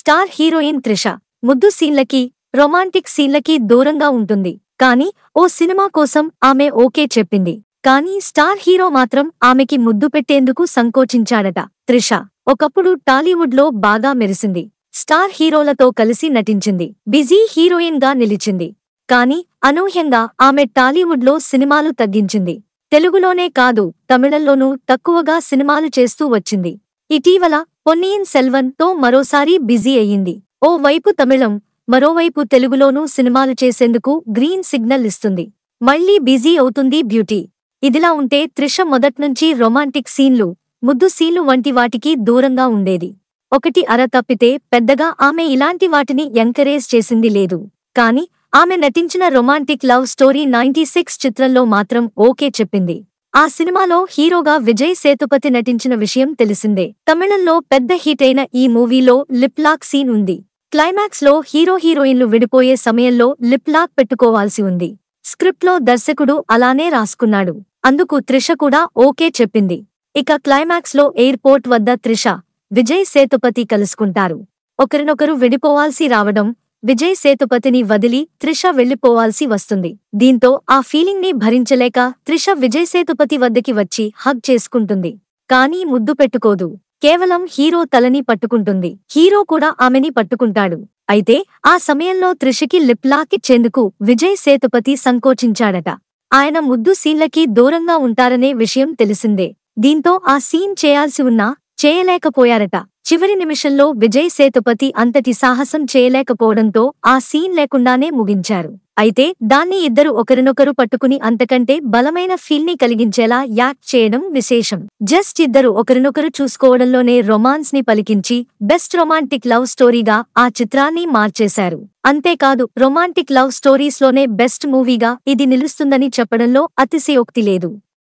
star heroine Trisha ముద్దు సీన్లకి romantic సీన్లకి దూరంగా ఉంటుంది కాని ఓ సినిమా కోసం ఆమె ఓకే చెప్పింది కానీ స్టార్ హీరో మాత్రం ఆమెకి ముద్దు పెట్టేందుకు సంకోచించాడట త్రిష ఒకప్పుడు టాలీవుడ్లో బాగా మెరిసింది స్టార్ హీరోలతో కలిసి నటించింది బిజీ హీరోయిన్గా నిలిచింది కాని అనూహ్యంగా ఆమె టాలీవుడ్లో సినిమాలు తగ్గించింది తెలుగులోనే కాదు తమిళంలోనూ తక్కువగా సినిమాలు చేస్తూ వచ్చింది ఇటీవల పొన్నియిన్ తో మరోసారి బిజీ అయ్యింది ఓ వైపు తమిళం మరోవైపు తెలుగులోనూ సినిమాలు చేసేందుకు గ్రీన్ సిగ్నల్ ఇస్తుంది మళ్లీ బిజీ అవుతుంది బ్యూటీ ఇదిలా ఉంటే త్రిష మొదట్నుంచి రొమాంటిక్ సీన్లు ముద్దు సీన్లు వంటి వాటికి దూరంగా ఉండేది ఒకటి అర తప్పితే పెద్దగా ఆమె ఇలాంటి వాటిని ఎంకరేజ్ చేసింది లేదు కాని ఆమె నటించిన romantic love story ninety six చిత్రంలో మాత్రం ఓకే చెప్పింది ఆ సినిమాలో హీరోగా విజయ్ సేతుపతి నటించిన విషయం తెలిసిందే తమిళంలో పెద్ద హిట్ అయిన ఈ మూవీలో లిప్లాక్ సీన్ ఉంది క్లైమాక్స్ లో హీరో హీరోయిన్లు విడిపోయే సమయంలో లిప్లాక్ పెట్టుకోవాల్సి ఉంది స్క్రిప్ట్లో దర్శకుడు అలానే రాసుకున్నాడు అందుకు త్రిష కూడా ఓకే చెప్పింది ఇక క్లైమాక్స్ లో ఎయిర్పోర్ట్ వద్ద త్రిష విజయ్ సేతుపతి కలుసుకుంటారు ఒకరినొకరు విడిపోవాల్సి రావడం విజయ్ సేతుపతిని వదిలి త్రిష వెళ్లిపోవాల్సి వస్తుంది దీంతో ఆ ఫీలింగ్ ని భరించలేక త్రిష విజయ్ సేతుపతి వద్దకి వచ్చి హగ్ చేసుకుంటుంది కానీ ముద్దు పెట్టుకోదు కేవలం హీరో తలని పట్టుకుంటుంది హీరో కూడా ఆమెని పట్టుకుంటాడు అయితే ఆ సమయంలో త్రిషకి లిప్లాకిచ్చేందుకు విజయ్ సేతుపతి సంకోచించాడట ఆయన ముద్దు సీన్లకి దూరంగా ఉంటారనే విషయం తెలిసిందే దీంతో ఆ సీన్ చేయాల్సి ఉన్నా చేయలేకపోయారట చివరి నిమిషంలో విజయ్ సేతుపతి అంతటి సాహసం చేయలేకపోవడంతో ఆ సీన్ లేకుండానే ముగించారు అయితే దాన్ని ఇద్దరు ఒకరినొకరు పట్టుకుని అంతకంటే బలమైన ఫీల్ ని కలిగించేలా యాక్ట్ చేయడం విశేషం జస్ట్ ఇద్దరు ఒకరినొకరు చూసుకోవడంలోనే రొమాన్స్ ని పలికించి బెస్ట్ రొమాంటిక్ లవ్ స్టోరీగా ఆ చిత్రాన్ని మార్చేశారు అంతేకాదు రొమాంటిక్ లవ్ స్టోరీస్ లోనే బెస్ట్ మూవీగా ఇది నిలుస్తుందని చెప్పడంలో అతిశయోక్తి లేదు